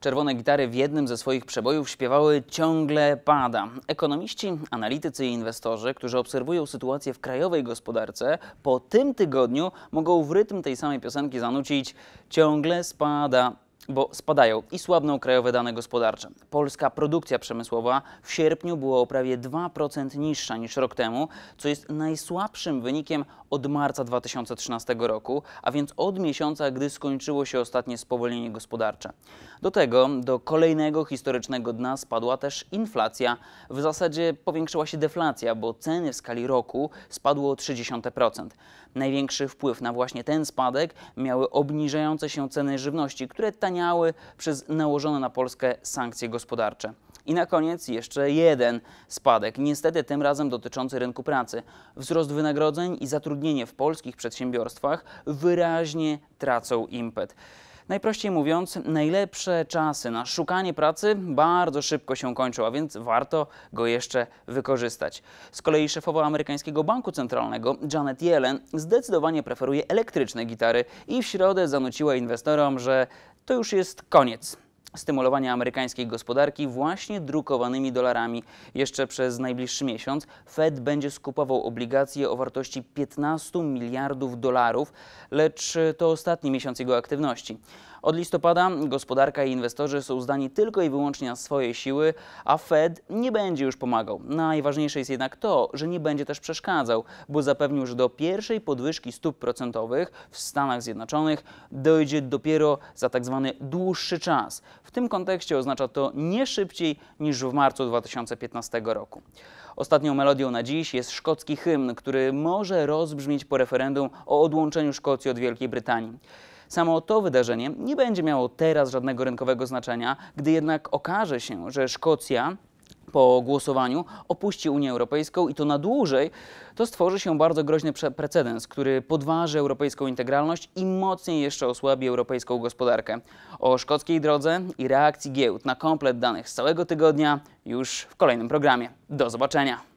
Czerwone gitary w jednym ze swoich przebojów śpiewały ciągle pada. Ekonomiści, analitycy i inwestorzy, którzy obserwują sytuację w krajowej gospodarce, po tym tygodniu mogą w rytm tej samej piosenki zanucić ciągle spada bo spadają i słabną krajowe dane gospodarcze. Polska produkcja przemysłowa w sierpniu była o prawie 2% niższa niż rok temu, co jest najsłabszym wynikiem od marca 2013 roku, a więc od miesiąca, gdy skończyło się ostatnie spowolnienie gospodarcze. Do tego do kolejnego historycznego dna spadła też inflacja. W zasadzie powiększyła się deflacja, bo ceny w skali roku spadły o 30%. Największy wpływ na właśnie ten spadek miały obniżające się ceny żywności, które tanie przez nałożone na Polskę sankcje gospodarcze. I na koniec jeszcze jeden spadek, niestety tym razem dotyczący rynku pracy. Wzrost wynagrodzeń i zatrudnienie w polskich przedsiębiorstwach wyraźnie tracą impet. Najprościej mówiąc, najlepsze czasy na szukanie pracy bardzo szybko się kończą, a więc warto go jeszcze wykorzystać. Z kolei szefowa amerykańskiego banku centralnego Janet Yellen zdecydowanie preferuje elektryczne gitary i w środę zanuciła inwestorom, że to już jest koniec stymulowania amerykańskiej gospodarki właśnie drukowanymi dolarami. Jeszcze przez najbliższy miesiąc Fed będzie skupował obligacje o wartości 15 miliardów dolarów, lecz to ostatni miesiąc jego aktywności. Od listopada gospodarka i inwestorzy są zdani tylko i wyłącznie na swoje siły, a Fed nie będzie już pomagał. Najważniejsze jest jednak to, że nie będzie też przeszkadzał, bo zapewnił, że do pierwszej podwyżki stóp procentowych w Stanach Zjednoczonych dojdzie dopiero za tak zwany dłuższy czas. W tym kontekście oznacza to nie szybciej niż w marcu 2015 roku. Ostatnią melodią na dziś jest szkocki hymn, który może rozbrzmieć po referendum o odłączeniu Szkocji od Wielkiej Brytanii. Samo to wydarzenie nie będzie miało teraz żadnego rynkowego znaczenia, gdy jednak okaże się, że Szkocja po głosowaniu opuści Unię Europejską i to na dłużej, to stworzy się bardzo groźny precedens, który podważy europejską integralność i mocniej jeszcze osłabi europejską gospodarkę. O szkockiej drodze i reakcji giełd na komplet danych z całego tygodnia już w kolejnym programie. Do zobaczenia!